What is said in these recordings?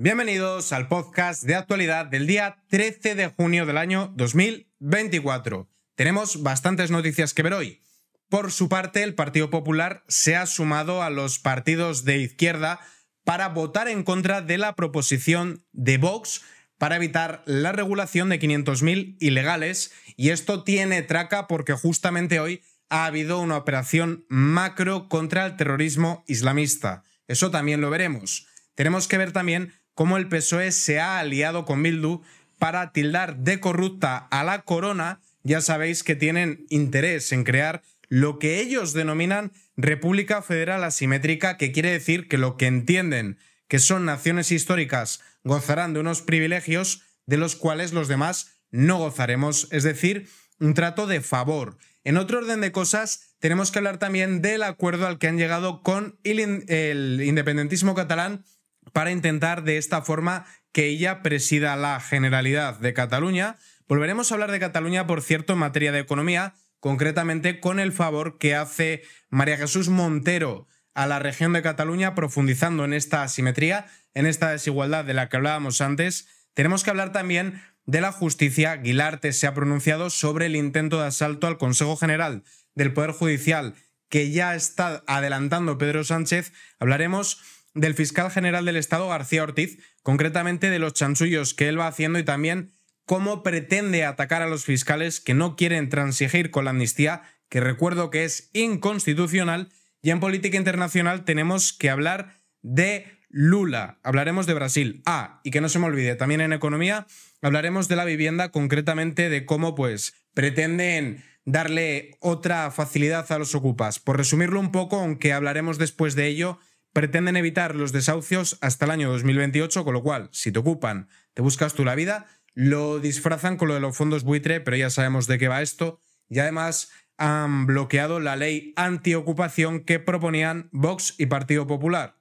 Bienvenidos al podcast de actualidad del día 13 de junio del año 2024. Tenemos bastantes noticias que ver hoy. Por su parte, el Partido Popular se ha sumado a los partidos de izquierda para votar en contra de la proposición de Vox para evitar la regulación de 500.000 ilegales y esto tiene traca porque justamente hoy ha habido una operación macro contra el terrorismo islamista. Eso también lo veremos. Tenemos que ver también cómo el PSOE se ha aliado con Bildu para tildar de corrupta a la corona, ya sabéis que tienen interés en crear lo que ellos denominan República Federal Asimétrica, que quiere decir que lo que entienden que son naciones históricas gozarán de unos privilegios de los cuales los demás no gozaremos, es decir, un trato de favor. En otro orden de cosas, tenemos que hablar también del acuerdo al que han llegado con el independentismo catalán para intentar de esta forma que ella presida la Generalidad de Cataluña. Volveremos a hablar de Cataluña, por cierto, en materia de economía, concretamente con el favor que hace María Jesús Montero a la región de Cataluña, profundizando en esta asimetría, en esta desigualdad de la que hablábamos antes. Tenemos que hablar también de la justicia. Guilarte se ha pronunciado sobre el intento de asalto al Consejo General del Poder Judicial que ya está adelantando Pedro Sánchez. Hablaremos del fiscal general del Estado, García Ortiz, concretamente de los chanchullos que él va haciendo y también cómo pretende atacar a los fiscales que no quieren transigir con la amnistía, que recuerdo que es inconstitucional. Y en política internacional tenemos que hablar de Lula, hablaremos de Brasil. Ah, y que no se me olvide, también en economía hablaremos de la vivienda, concretamente de cómo pues pretenden darle otra facilidad a los ocupas. Por resumirlo un poco, aunque hablaremos después de ello, pretenden evitar los desahucios hasta el año 2028, con lo cual, si te ocupan, te buscas tú la vida, lo disfrazan con lo de los fondos buitre, pero ya sabemos de qué va esto. Y además han bloqueado la ley antiocupación que proponían Vox y Partido Popular.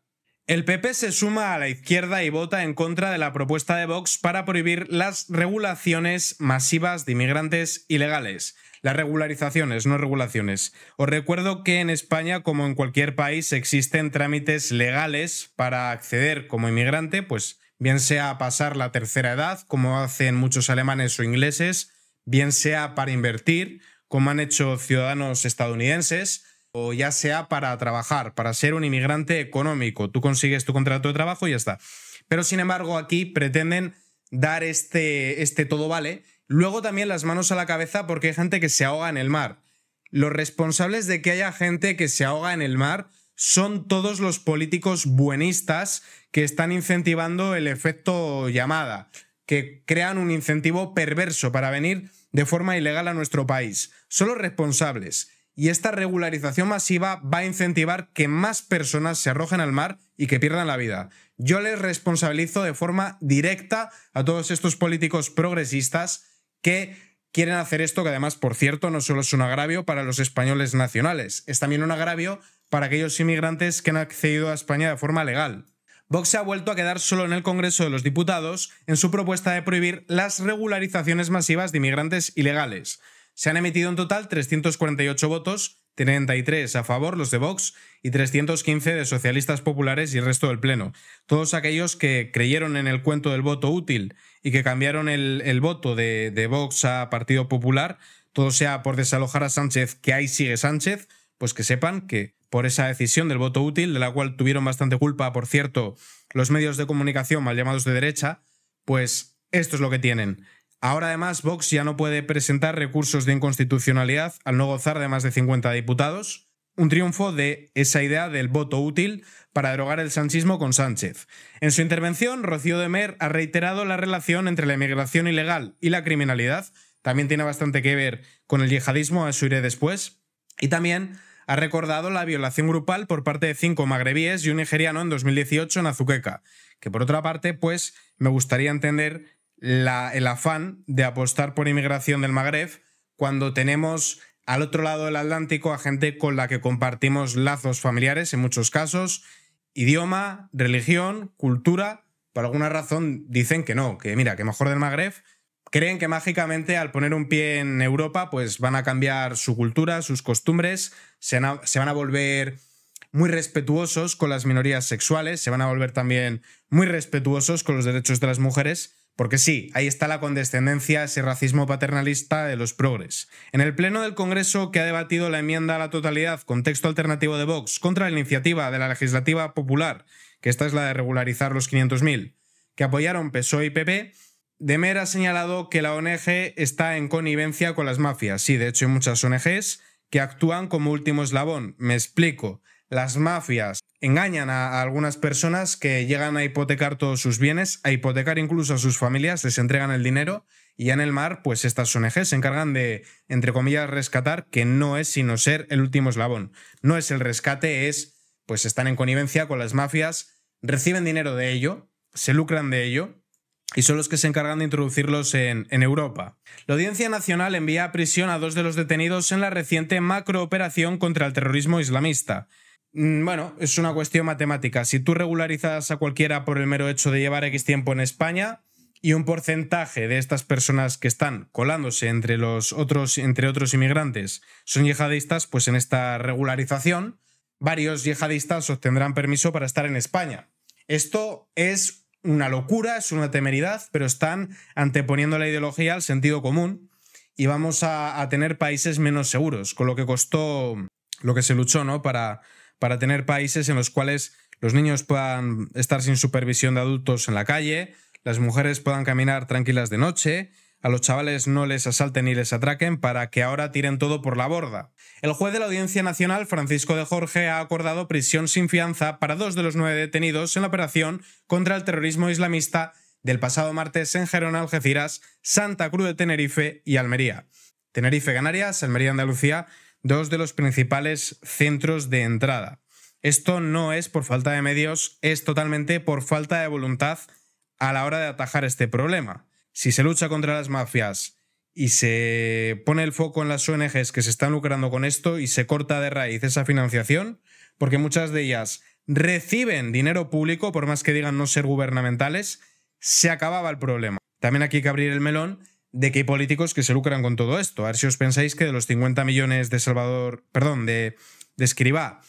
El PP se suma a la izquierda y vota en contra de la propuesta de Vox para prohibir las regulaciones masivas de inmigrantes ilegales. Las regularizaciones, no regulaciones. Os recuerdo que en España, como en cualquier país, existen trámites legales para acceder como inmigrante, pues bien sea pasar la tercera edad, como hacen muchos alemanes o ingleses, bien sea para invertir, como han hecho ciudadanos estadounidenses, o ya sea para trabajar, para ser un inmigrante económico. Tú consigues tu contrato de trabajo y ya está. Pero sin embargo, aquí pretenden dar este, este todo vale Luego también las manos a la cabeza porque hay gente que se ahoga en el mar. Los responsables de que haya gente que se ahoga en el mar son todos los políticos buenistas que están incentivando el efecto llamada, que crean un incentivo perverso para venir de forma ilegal a nuestro país. Son los responsables. Y esta regularización masiva va a incentivar que más personas se arrojen al mar y que pierdan la vida. Yo les responsabilizo de forma directa a todos estos políticos progresistas que quieren hacer esto, que además, por cierto, no solo es un agravio para los españoles nacionales, es también un agravio para aquellos inmigrantes que han accedido a España de forma legal. Vox se ha vuelto a quedar solo en el Congreso de los Diputados en su propuesta de prohibir las regularizaciones masivas de inmigrantes ilegales. Se han emitido en total 348 votos 33 a favor, los de Vox, y 315 de socialistas populares y el resto del Pleno. Todos aquellos que creyeron en el cuento del voto útil y que cambiaron el, voto de, Vox a Partido Popular, todo sea por desalojar a Sánchez, que ahí sigue Sánchez, pues que sepan que por esa decisión del voto útil, de la cual tuvieron bastante culpa, por cierto, los medios de comunicación mal llamados de derecha, pues esto es lo que tienen. Ahora además Vox ya no puede presentar recursos de inconstitucionalidad al no gozar de más de 50 diputados, un triunfo de esa idea del voto útil para derogar el sanchismo con Sánchez. En su intervención, Rocío de Mer ha reiterado la relación entre la emigración ilegal y la criminalidad, también tiene bastante que ver con el yihadismo, a eso iré después, y también ha recordado la violación grupal por parte de cinco magrebíes y un nigeriano en 2018 en Azuqueca, que por otra parte, pues me gustaría entender el afán de apostar por inmigración del Magreb cuando tenemos al otro lado del Atlántico a gente con la que compartimos lazos familiares en muchos casos, idioma, religión, cultura. Por alguna razón dicen que no, que mira, que mejor del Magreb. Creen que mágicamente al poner un pie en Europa pues van a cambiar su cultura, sus costumbres, se van a volver muy respetuosos con las minorías sexuales, se van a volver también muy respetuosos con los derechos de las mujeres porque sí, ahí está la condescendencia, ese racismo paternalista de los progres. En el Pleno del Congreso, que ha debatido la enmienda a la totalidad con texto alternativo de Vox contra la iniciativa de la legislativa popular, que esta es la de regularizar los 500.000, que apoyaron PSOE y PP, Demer ha señalado que la ONG está en connivencia con las mafias. Sí, de hecho hay muchas ONGs que actúan como último eslabón. Me explico. Las mafias engañan a, algunas personas que llegan a hipotecar todos sus bienes, a hipotecar incluso a sus familias, les entregan el dinero y en el mar, pues estas ONG se encargan de, entre comillas, rescatar, que no es sino ser el último eslabón. No es el rescate, es, pues están en connivencia con las mafias, reciben dinero de ello, se lucran de ello y son los que se encargan de introducirlos en, Europa. La Audiencia Nacional envía a prisión a dos de los detenidos en la reciente macrooperación contra el terrorismo islamista. Mm, bueno, es una cuestión matemática. Si tú regularizas a cualquiera por el mero hecho de llevar X tiempo en España y un porcentaje de estas personas que están colándose entre los otros entre otros inmigrantes son yihadistas, pues en esta regularización varios yihadistas obtendrán permiso para estar en España. Esto es una locura, es una temeridad, pero están anteponiendo la ideología al sentido común y vamos a, tener países menos seguros, con lo que costó lo que se luchó, ¿no? Para para tener países en los cuales los niños puedan estar sin supervisión de adultos en la calle, las mujeres puedan caminar tranquilas de noche, a los chavales no les asalten ni les atraquen para que ahora tiren todo por la borda. El juez de la Audiencia Nacional, Francisco de Jorge, ha acordado prisión sin fianza para dos de los nueve detenidos en la operación contra el terrorismo islamista del pasado martes en Gerón, Algeciras, Santa Cruz de Tenerife y Almería. Tenerife, Canarias, Almería, Andalucía, dos de los principales centros de entrada. Esto no es por falta de medios, es totalmente por falta de voluntad a la hora de atajar este problema. Si se lucha contra las mafias y se pone el foco en las ONGs que se están lucrando con esto y se corta de raíz esa financiación, porque muchas de ellas reciben dinero público, por más que digan no ser gubernamentales, se acababa el problema. También aquí hay que abrir el melón de que hay políticos que se lucran con todo esto. A ver si os pensáis que de los 50 millones de Salvador, perdón, de, Escribá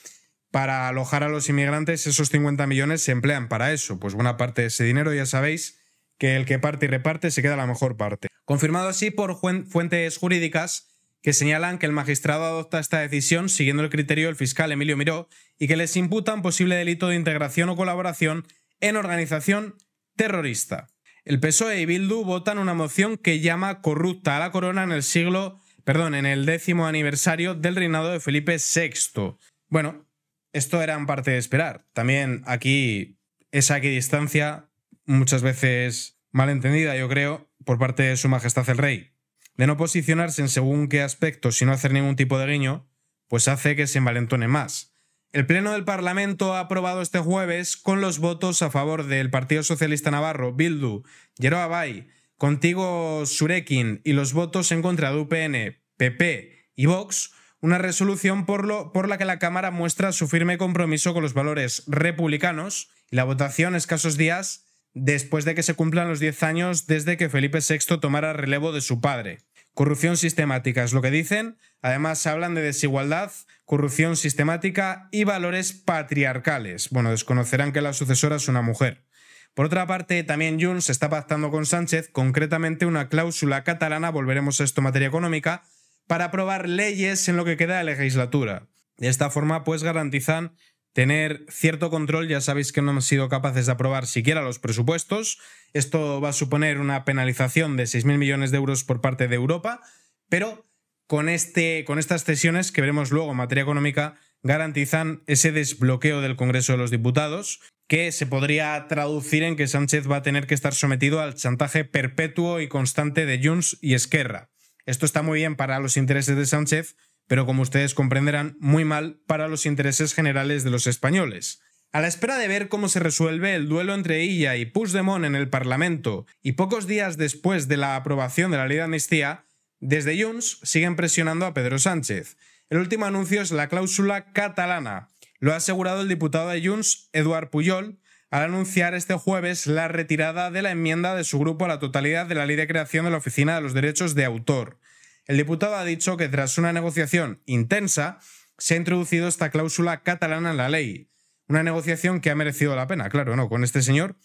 para alojar a los inmigrantes, esos 50 millones se emplean para eso. Pues buena parte de ese dinero ya sabéis que el que parte y reparte se queda la mejor parte. Confirmado así por fuentes jurídicas que señalan que el magistrado adopta esta decisión siguiendo el criterio del fiscal Emilio Miró y que les imputan posible delito de integración o colaboración en organización terrorista el PSOE y Bildu votan una moción que llama corrupta a la corona en el siglo, perdón, en el décimo aniversario del reinado de Felipe VI. Bueno, esto era en parte de esperar. También aquí esa equidistancia, muchas veces malentendida, yo creo, por parte de Su Majestad el Rey, de no posicionarse en según qué aspecto, y no hacer ningún tipo de guiño, pues hace que se envalentone más. El Pleno del Parlamento ha aprobado este jueves, con los votos a favor del Partido Socialista Navarro, Bildu, Yeroa Bay, Contigo Surekin y los votos en contra de UPN, PP y Vox, una resolución por, por la que la Cámara muestra su firme compromiso con los valores republicanos y la votación escasos días después de que se cumplan los 10 años desde que Felipe VI tomara relevo de su padre. Corrupción sistemática es lo que dicen, además hablan de desigualdad, corrupción sistemática y valores patriarcales. Bueno, desconocerán que la sucesora es una mujer. Por otra parte, también se está pactando con Sánchez concretamente una cláusula catalana, volveremos a esto en materia económica, para aprobar leyes en lo que queda de legislatura. De esta forma, pues garantizan tener cierto control. Ya sabéis que no han sido capaces de aprobar siquiera los presupuestos. Esto va a suponer una penalización de 6.000 millones de euros por parte de Europa, pero con, este, con estas cesiones que veremos luego en materia económica garantizan ese desbloqueo del Congreso de los Diputados, que se podría traducir en que Sánchez va a tener que estar sometido al chantaje perpetuo y constante de Junts y Esquerra. Esto está muy bien para los intereses de Sánchez, pero como ustedes comprenderán, muy mal para los intereses generales de los españoles. A la espera de ver cómo se resuelve el duelo entre ella y Puigdemont en el Parlamento, y pocos días después de la aprobación de la ley de amnistía, desde Junts siguen presionando a Pedro Sánchez. El último anuncio es la cláusula catalana. Lo ha asegurado el diputado de Junts, Eduard Puyol, al anunciar este jueves la retirada de la enmienda de su grupo a la totalidad de la ley de creación de la Oficina de los Derechos de Autor. El diputado ha dicho que tras una negociación intensa se ha introducido esta cláusula catalana en la ley. Una negociación que ha merecido la pena, claro, ¿no? Con este señor,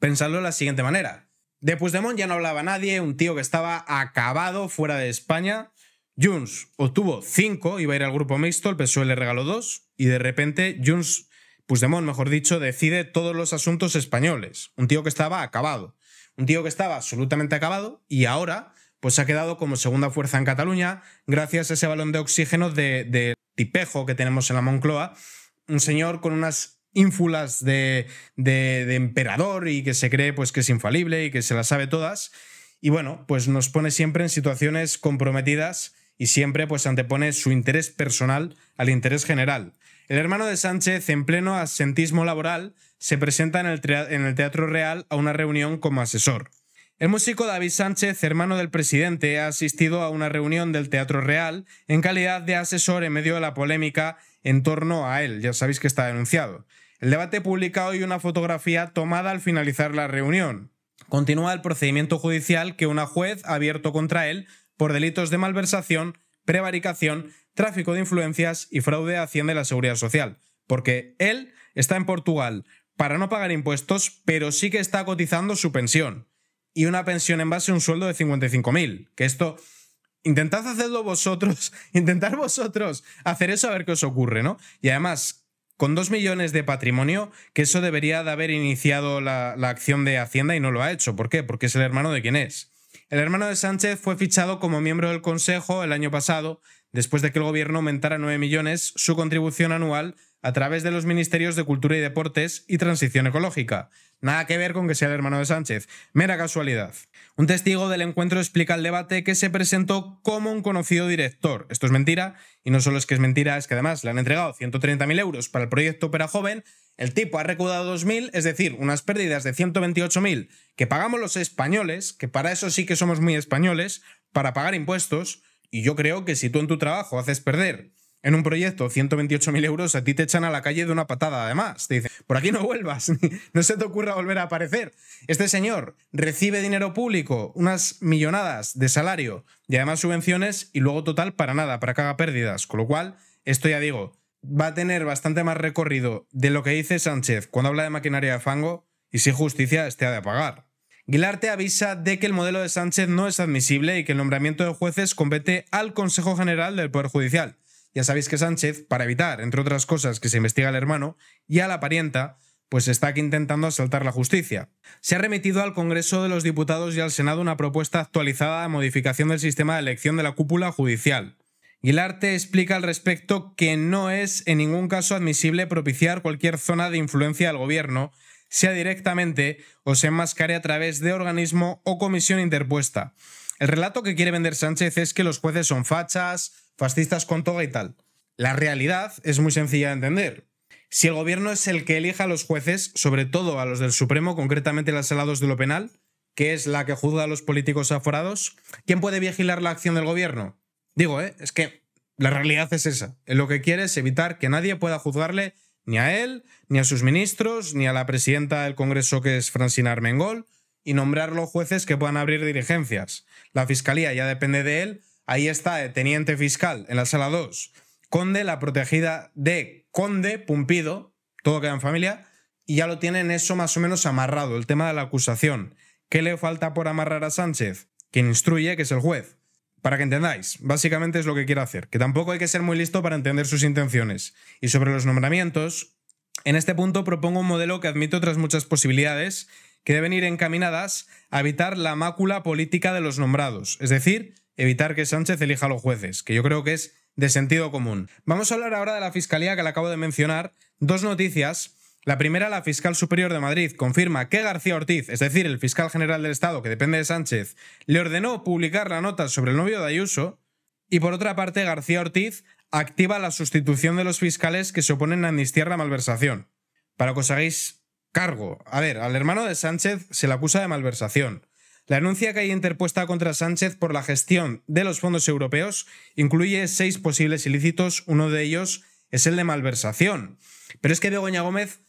pensarlo de la siguiente manera. De Puigdemont ya no hablaba nadie, un tío que estaba acabado fuera de España. Junts obtuvo cinco, iba a ir al grupo mixto, el PSOE le regaló dos y de repente Junts, Puigdemont mejor dicho, decide todos los asuntos españoles. Un tío que estaba acabado. Un tío que estaba absolutamente acabado y ahora pues ha quedado como segunda fuerza en Cataluña gracias a ese balón de oxígeno de, de tipejo que tenemos en la Moncloa. Un señor con unas ínfulas de, emperador y que se cree pues, que es infalible y que se las sabe todas. Y bueno, pues nos pone siempre en situaciones comprometidas y siempre pues antepone su interés personal al interés general. El hermano de Sánchez, en pleno asentismo laboral, se presenta en el, en el, Teatro Real a una reunión como asesor. El músico David Sánchez, hermano del presidente, ha asistido a una reunión del Teatro Real en calidad de asesor en medio de la polémica en torno a él. Ya sabéis que está denunciado. El debate publica hoy una fotografía tomada al finalizar la reunión. Continúa el procedimiento judicial que una juez ha abierto contra él por delitos de malversación, prevaricación, tráfico de influencias y fraude a Hacienda de la Seguridad Social. Porque él está en Portugal para no pagar impuestos, pero sí que está cotizando su pensión. Y una pensión en base a un sueldo de 55.000. Que esto intentad hacerlo vosotros, intentar vosotros hacer eso a ver qué os ocurre, ¿no? Y además, con dos millones de patrimonio, que eso debería de haber iniciado la, acción de Hacienda y no lo ha hecho. ¿Por qué? Porque es el hermano de quién es. El hermano de Sánchez fue fichado como miembro del Consejo el año pasado, después de que el gobierno aumentara nueve millones su contribución anual a través de los ministerios de Cultura y Deportes y Transición Ecológica. Nada que ver con que sea el hermano de Sánchez, mera casualidad. Un testigo del encuentro explica el debate que se presentó como un conocido director. Esto es mentira, y no solo es que es mentira, es que además le han entregado 130.000 euros para el proyecto Opera Joven, el tipo ha recaudado 2.000, es decir, unas pérdidas de 128.000 que pagamos los españoles, que para eso sí que somos muy españoles, para pagar impuestos, y yo creo que si tú en tu trabajo haces perder en un proyecto 128.000 euros, a ti te echan a la calle de una patada además. Te dicen, por aquí no vuelvas, no se te ocurra volver a aparecer. Este señor recibe dinero público, unas millonadas de salario y además subvenciones y luego total para nada, para que haga pérdidas. Con lo cual, esto ya digo, va a tener bastante más recorrido de lo que dice Sánchez cuando habla de maquinaria de fango y si justicia esté ha de pagar. Guilarte avisa de que el modelo de Sánchez no es admisible y que el nombramiento de jueces compete al Consejo General del Poder Judicial. Ya sabéis que Sánchez, para evitar, entre otras cosas, que se investigue al hermano y a la parienta, pues está aquí intentando asaltar la justicia. Se ha remitido al Congreso de los Diputados y al Senado una propuesta actualizada de modificación del sistema de elección de la cúpula judicial. Guilarte explica al respecto que no es en ningún caso admisible propiciar cualquier zona de influencia del gobierno, sea directamente o se enmascare a través de organismo o comisión interpuesta. El relato que quiere vender Sánchez es que los jueces son fachas, fascistas con toga y tal. La realidad es muy sencilla de entender. Si el gobierno es el que elija a los jueces, sobre todo a los del Supremo, concretamente las salados de lo penal, que es la que juzga a los políticos aforados, ¿quién puede vigilar la acción del gobierno? Digo, ¿eh? es que la realidad es esa. Lo que quiere es evitar que nadie pueda juzgarle ni a él, ni a sus ministros, ni a la presidenta del Congreso que es Francina Armengol, y nombrar los jueces que puedan abrir diligencias. La fiscalía ya depende de él. Ahí está el teniente fiscal en la sala 2. Conde, la protegida de Conde, Pumpido, todo queda en familia, y ya lo tienen eso más o menos amarrado, el tema de la acusación. ¿Qué le falta por amarrar a Sánchez? Quien instruye, que es el juez. Para que entendáis, básicamente es lo que quiere hacer, que tampoco hay que ser muy listo para entender sus intenciones. Y sobre los nombramientos, en este punto propongo un modelo que admite otras muchas posibilidades que deben ir encaminadas a evitar la mácula política de los nombrados, es decir, evitar que Sánchez elija a los jueces, que yo creo que es de sentido común. Vamos a hablar ahora de la Fiscalía que le acabo de mencionar. Dos noticias. La primera, la fiscal superior de Madrid confirma que García Ortiz, es decir, el fiscal general del Estado que depende de Sánchez, le ordenó publicar la nota sobre el novio de Ayuso. Y por otra parte, García Ortiz activa la sustitución de los fiscales que se oponen a amnistiar la malversación. Para que os hagáis Cargo. A ver, al hermano de Sánchez se le acusa de malversación. La denuncia que hay interpuesta contra Sánchez por la gestión de los fondos europeos incluye seis posibles ilícitos, uno de ellos es el de malversación. Pero es que Begoña Gómez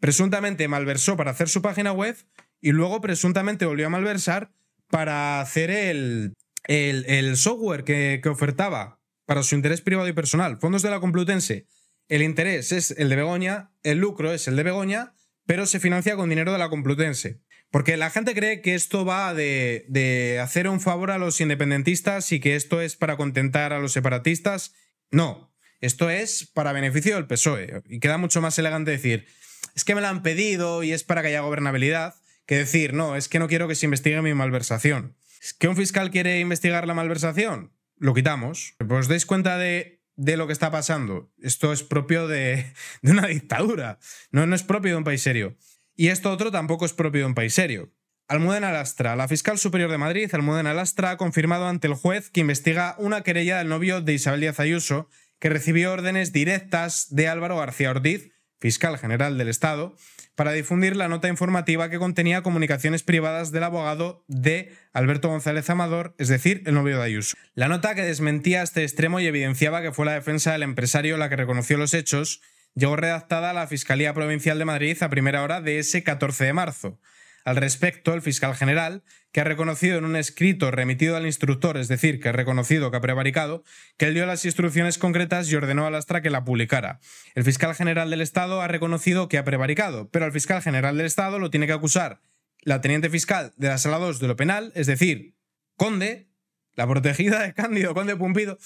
presuntamente malversó para hacer su página web y luego presuntamente volvió a malversar para hacer el, el, software que ofertaba para su interés privado y personal. Fondos de la Complutense. El interés es el de Begoña, el lucro es el de Begoña pero se financia con dinero de la Complutense. Porque la gente cree que esto va de, hacer un favor a los independentistas y que esto es para contentar a los separatistas. No, esto es para beneficio del PSOE. Y queda mucho más elegante decir, es que me la han pedido y es para que haya gobernabilidad, que decir, no, es que no quiero que se investigue mi malversación. ¿Es que un fiscal quiere investigar la malversación? Lo quitamos. Pues os dais cuenta de de lo que está pasando. Esto es propio de, una dictadura, no, no es propio de un país serio. Y esto otro tampoco es propio de un país serio. Almudena Lastra, la fiscal superior de Madrid, Almudena Lastra, ha confirmado ante el juez que investiga una querella del novio de Isabel Díaz Ayuso, que recibió órdenes directas de Álvaro García Ortiz, fiscal general del Estado, para difundir la nota informativa que contenía comunicaciones privadas del abogado de Alberto González Amador, es decir, el novio de Ayuso. La nota que desmentía este extremo y evidenciaba que fue la defensa del empresario la que reconoció los hechos, llegó redactada a la Fiscalía Provincial de Madrid a primera hora de ese 14 de marzo. Al respecto, el fiscal general que ha reconocido en un escrito remitido al instructor, es decir, que ha reconocido que ha prevaricado, que él dio las instrucciones concretas y ordenó a Lastra que la publicara. El fiscal general del Estado ha reconocido que ha prevaricado, pero al fiscal general del Estado lo tiene que acusar la teniente fiscal de la sala 2 de lo penal, es decir, Conde, la protegida de Cándido Conde Pumpido.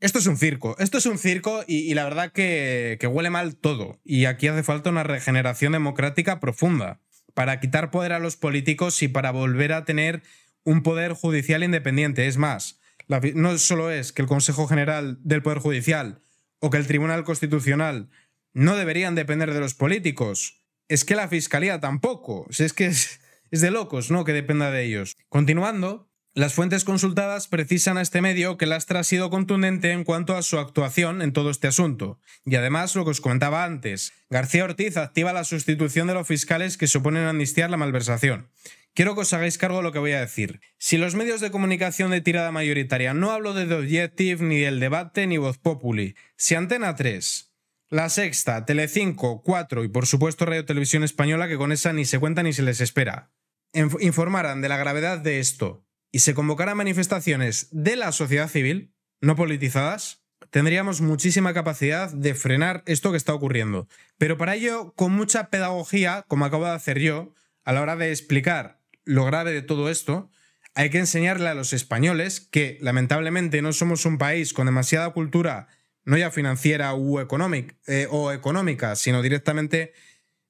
Esto es un circo, esto es un circo y, la verdad que huele mal todo. Y aquí hace falta una regeneración democrática profunda para quitar poder a los políticos y para volver a tener un poder judicial independiente. Es más, no solo es que el Consejo General del Poder Judicial o que el Tribunal Constitucional no deberían depender de los políticos, es que la Fiscalía tampoco. Si es que es, es de locos, ¿no? Que dependa de ellos. Continuando, las fuentes consultadas precisan a este medio que Lastra ha sido contundente en cuanto a su actuación en todo este asunto. Y además, lo que os comentaba antes, García Ortiz activa la sustitución de los fiscales que suponen amnistiar la malversación. Quiero que os hagáis cargo de lo que voy a decir. Si los medios de comunicación de tirada mayoritaria, no hablo de The Objective, ni del debate, ni Voz Populi, si Antena 3, La Sexta, Telecinco, 4 y por supuesto Radio Televisión Española, que con esa ni se cuenta ni se les espera, informaran de la gravedad de esto y se convocaran manifestaciones de la sociedad civil, no politizadas, tendríamos muchísima capacidad de frenar esto que está ocurriendo. Pero para ello, con mucha pedagogía, como acabo de hacer yo, a la hora de explicar lo grave de todo esto, hay que enseñarle a los españoles que lamentablemente no somos un país con demasiada cultura, no ya financiera u eh, o económica, sino directamente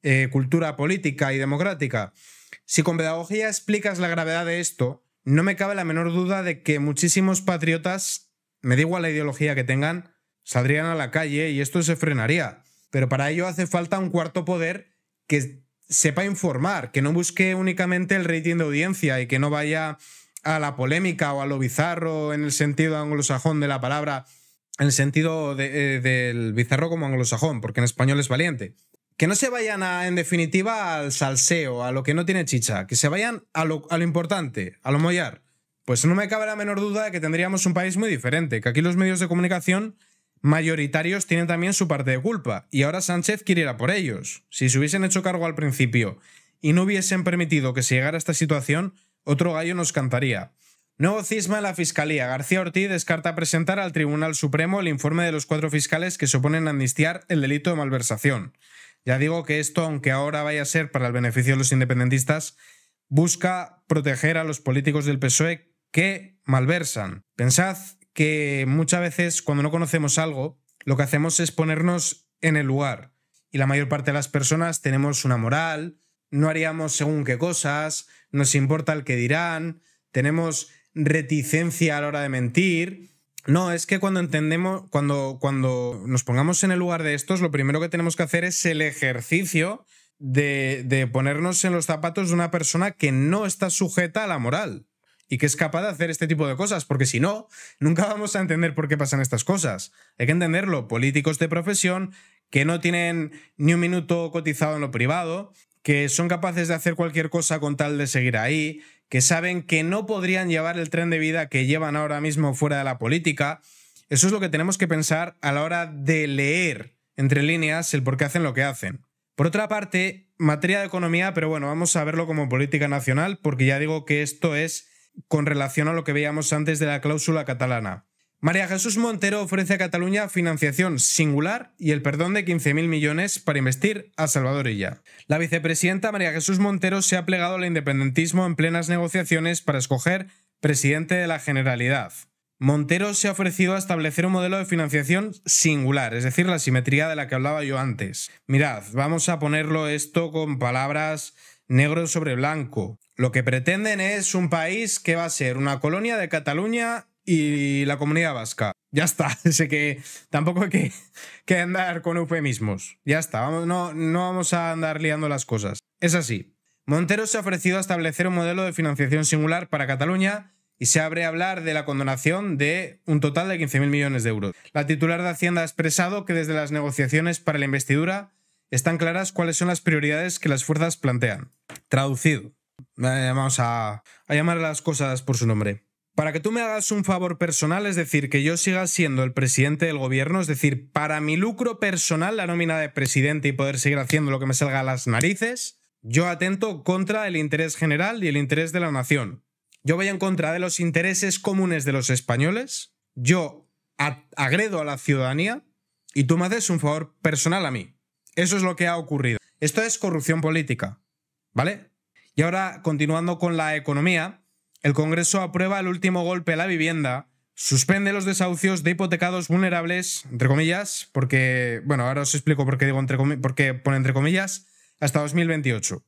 eh, cultura política y democrática. Si con pedagogía explicas la gravedad de esto, no me cabe la menor duda de que muchísimos patriotas, me da igual la ideología que tengan, saldrían a la calle y esto se frenaría. Pero para ello hace falta un cuarto poder que sepa informar, que no busque únicamente el rating de audiencia y que no vaya a la polémica o a lo bizarro en el sentido anglosajón de la palabra, en el sentido eh, del bizarro como anglosajón, porque en español es valiente que no se vayan a, en definitiva al salseo, a lo que no tiene chicha, que se vayan a lo, a lo importante, a lo mollar. Pues no me cabe la menor duda de que tendríamos un país muy diferente, que aquí los medios de comunicación mayoritarios tienen también su parte de culpa, y ahora Sánchez quiere ir a por ellos. Si se hubiesen hecho cargo al principio y no hubiesen permitido que se llegara a esta situación, otro gallo nos cantaría. Nuevo cisma en la Fiscalía. García Ortiz descarta presentar al Tribunal Supremo el informe de los cuatro fiscales que se oponen a amnistiar el delito de malversación. Ya digo que esto, aunque ahora vaya a ser para el beneficio de los independentistas, busca proteger a los políticos del PSOE que malversan. Pensad que muchas veces cuando no conocemos algo, lo que hacemos es ponernos en el lugar. Y la mayor parte de las personas tenemos una moral, no haríamos según qué cosas, nos importa el que dirán, tenemos reticencia a la hora de mentir, no, es que cuando entendemos, cuando, cuando nos pongamos en el lugar de estos, lo primero que tenemos que hacer es el ejercicio de, de ponernos en los zapatos de una persona que no está sujeta a la moral y que es capaz de hacer este tipo de cosas, porque si no, nunca vamos a entender por qué pasan estas cosas. Hay que entenderlo, políticos de profesión que no tienen ni un minuto cotizado en lo privado, que son capaces de hacer cualquier cosa con tal de seguir ahí, que saben que no podrían llevar el tren de vida que llevan ahora mismo fuera de la política. Eso es lo que tenemos que pensar a la hora de leer entre líneas el por qué hacen lo que hacen. Por otra parte, materia de economía, pero bueno, vamos a verlo como política nacional, porque ya digo que esto es con relación a lo que veíamos antes de la cláusula catalana. María Jesús Montero ofrece a Cataluña financiación singular y el perdón de 15.000 millones para investir a Salvador Salvadorilla. La vicepresidenta María Jesús Montero se ha plegado al independentismo en plenas negociaciones para escoger presidente de la Generalidad. Montero se ha ofrecido a establecer un modelo de financiación singular, es decir, la simetría de la que hablaba yo antes. Mirad, vamos a ponerlo esto con palabras negro sobre blanco. Lo que pretenden es un país que va a ser una colonia de Cataluña y la comunidad vasca. Ya está, sé que tampoco hay que, andar con eufemismos. Ya está, no, no vamos a andar liando las cosas. Es así. Montero se ha ofrecido a establecer un modelo de financiación singular para Cataluña y se abre a hablar de la condonación de un total de 15.000 millones de euros. La titular de Hacienda ha expresado que desde las negociaciones para la investidura están claras cuáles son las prioridades que las fuerzas plantean. Traducido. Eh, vamos a, a llamar a las cosas por su nombre. Para que tú me hagas un favor personal, es decir, que yo siga siendo el presidente del gobierno, es decir, para mi lucro personal, la nómina de presidente y poder seguir haciendo lo que me salga a las narices, yo atento contra el interés general y el interés de la nación. Yo voy en contra de los intereses comunes de los españoles, yo agredo a la ciudadanía y tú me haces un favor personal a mí. Eso es lo que ha ocurrido. Esto es corrupción política, ¿vale? Y ahora, continuando con la economía, el Congreso aprueba el último golpe a la vivienda, suspende los desahucios de hipotecados vulnerables, entre comillas, porque, bueno, ahora os explico por qué, digo entre por Porque pone entre comillas, hasta 2028.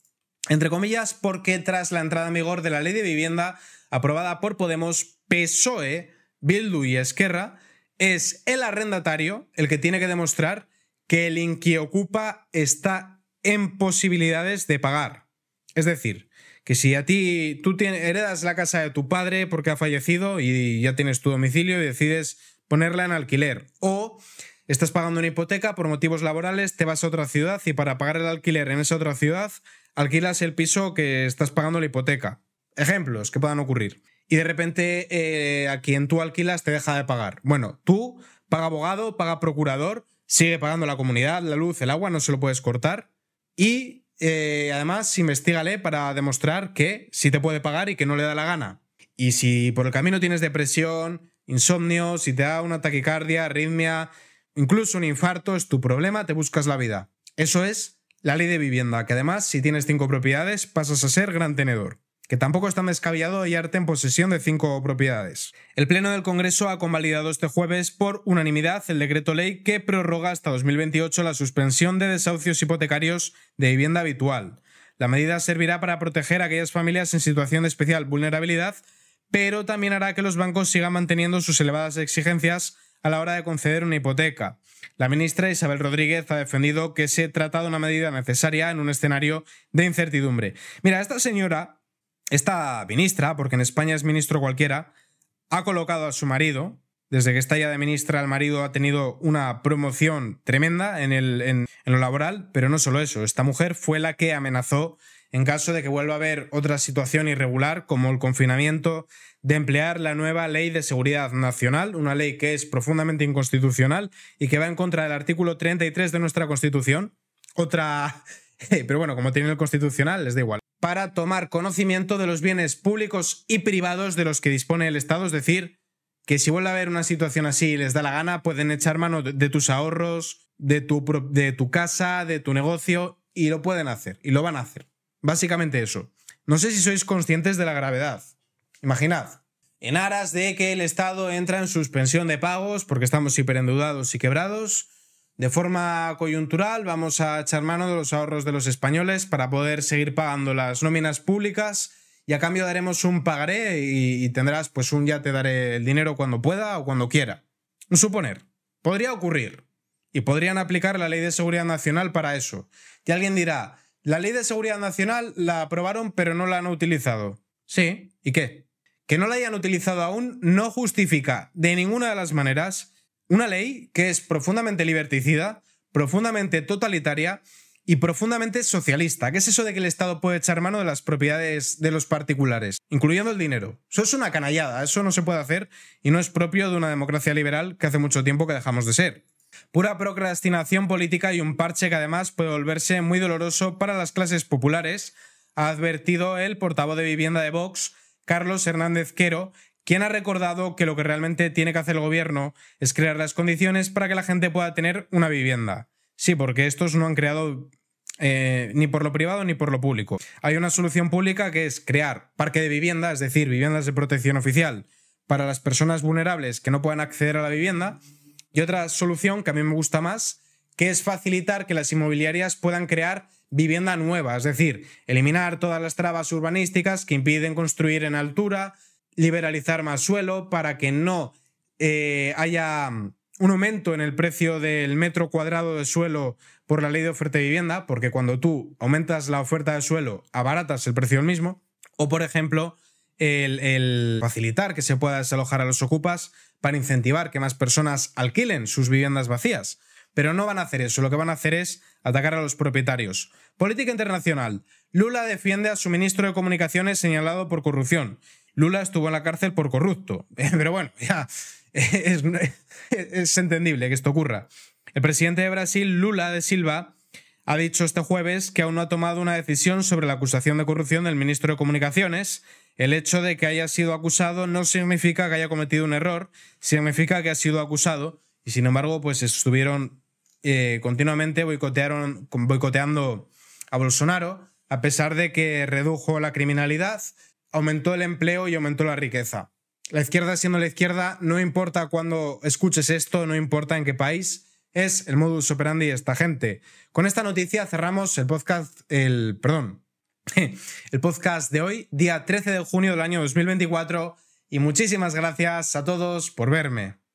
Entre comillas, porque tras la entrada en vigor de la ley de vivienda aprobada por Podemos, PSOE, Bildu y Esquerra, es el arrendatario el que tiene que demostrar que el inquiocupa está en posibilidades de pagar. Es decir, que si a ti tú heredas la casa de tu padre porque ha fallecido y ya tienes tu domicilio y decides ponerla en alquiler o estás pagando una hipoteca por motivos laborales, te vas a otra ciudad y para pagar el alquiler en esa otra ciudad alquilas el piso que estás pagando la hipoteca. Ejemplos que puedan ocurrir. Y de repente eh, a quien tú alquilas te deja de pagar. Bueno, tú paga abogado, paga procurador, sigue pagando la comunidad, la luz, el agua, no se lo puedes cortar. Y eh, además, investigale para demostrar que sí te puede pagar y que no le da la gana. Y si por el camino tienes depresión, insomnio, si te da una taquicardia, arritmia, incluso un infarto, es tu problema, te buscas la vida. Eso es la ley de vivienda, que además, si tienes cinco propiedades, pasas a ser gran tenedor que tampoco está tan y hallarte en posesión de cinco propiedades. El Pleno del Congreso ha convalidado este jueves por unanimidad el decreto ley que prorroga hasta 2028 la suspensión de desahucios hipotecarios de vivienda habitual. La medida servirá para proteger a aquellas familias en situación de especial vulnerabilidad, pero también hará que los bancos sigan manteniendo sus elevadas exigencias a la hora de conceder una hipoteca. La ministra Isabel Rodríguez ha defendido que se trata de una medida necesaria en un escenario de incertidumbre. Mira, esta señora esta ministra, porque en España es ministro cualquiera, ha colocado a su marido, desde que está ya de ministra, el marido ha tenido una promoción tremenda en, el, lo laboral, pero no solo eso, esta mujer fue la que amenazó en caso de que vuelva a haber otra situación irregular como el confinamiento de emplear la nueva ley de seguridad nacional, una ley que es profundamente inconstitucional y que va en contra del artículo 33 de nuestra Constitución. Otra... Pero bueno, como tiene el constitucional, les da igual para tomar conocimiento de los bienes públicos y privados de los que dispone el Estado, es decir, que si vuelve a haber una situación así y les da la gana, pueden echar mano de tus ahorros, de tu, casa, de tu negocio, y lo pueden hacer, y lo van a hacer. Básicamente eso. No sé si sois conscientes de la gravedad. Imaginad, en aras de que el Estado entra en suspensión de pagos porque estamos hiperendeudados y quebrados, de forma coyuntural vamos a echar mano de los ahorros de los españoles para poder seguir pagando las nóminas públicas y a cambio daremos un pagaré y, tendrás pues un ya te daré el dinero cuando pueda o cuando quiera. suponer. Podría ocurrir. Y podrían aplicar la ley de seguridad nacional para eso. Y alguien dirá, la ley de seguridad nacional la aprobaron pero no la han utilizado. Sí, ¿y qué? Que no la hayan utilizado aún no justifica de ninguna de las maneras una ley que es profundamente liberticida, profundamente totalitaria y profundamente socialista. ¿Qué es eso de que el Estado puede echar mano de las propiedades de los particulares, incluyendo el dinero? Eso es una canallada, eso no se puede hacer y no es propio de una democracia liberal que hace mucho tiempo que dejamos de ser. Pura procrastinación política y un parche que además puede volverse muy doloroso para las clases populares, ha advertido el portavoz de vivienda de Vox, Carlos Hernández Quero, ¿Quién ha recordado que lo que realmente tiene que hacer el gobierno es crear las condiciones para que la gente pueda tener una vivienda. Sí, porque estos no han creado eh, ni por lo privado ni por lo público. Hay una solución pública que es crear parque de vivienda, es decir, viviendas de protección oficial para las personas vulnerables que no puedan acceder a la vivienda. Y otra solución que a mí me gusta más, que es facilitar que las inmobiliarias puedan crear vivienda nueva, es decir, eliminar todas las trabas urbanísticas que impiden construir en altura, liberalizar más suelo, para que no eh, haya un aumento en el precio del metro cuadrado de suelo por la ley de oferta de vivienda, porque cuando tú aumentas la oferta de suelo, abaratas el precio del mismo, o por ejemplo, el, el, facilitar que se pueda desalojar a los ocupas para incentivar que más personas alquilen sus viviendas vacías. Pero no van a hacer eso, lo que van a hacer es atacar a los propietarios. Política internacional. Lula defiende a su ministro de Comunicaciones señalado por corrupción Lula estuvo en la cárcel por corrupto. Pero bueno, ya es, entendible que esto ocurra. El presidente de Brasil, Lula de Silva, ha dicho este jueves que aún no ha tomado una decisión sobre la acusación de corrupción del ministro de Comunicaciones. El hecho de que haya sido acusado no significa que haya cometido un error, significa que ha sido acusado. Y sin embargo, pues estuvieron eh, continuamente boicotearon, boicoteando a Bolsonaro, a pesar de que redujo la criminalidad, aumentó el empleo y aumentó la riqueza. La izquierda siendo la izquierda, no importa cuándo escuches esto, no importa en qué país, es el modus operandi de esta gente. Con esta noticia cerramos el podcast, el, perdón, el podcast de hoy, día 13 de junio del año 2024, y muchísimas gracias a todos por verme.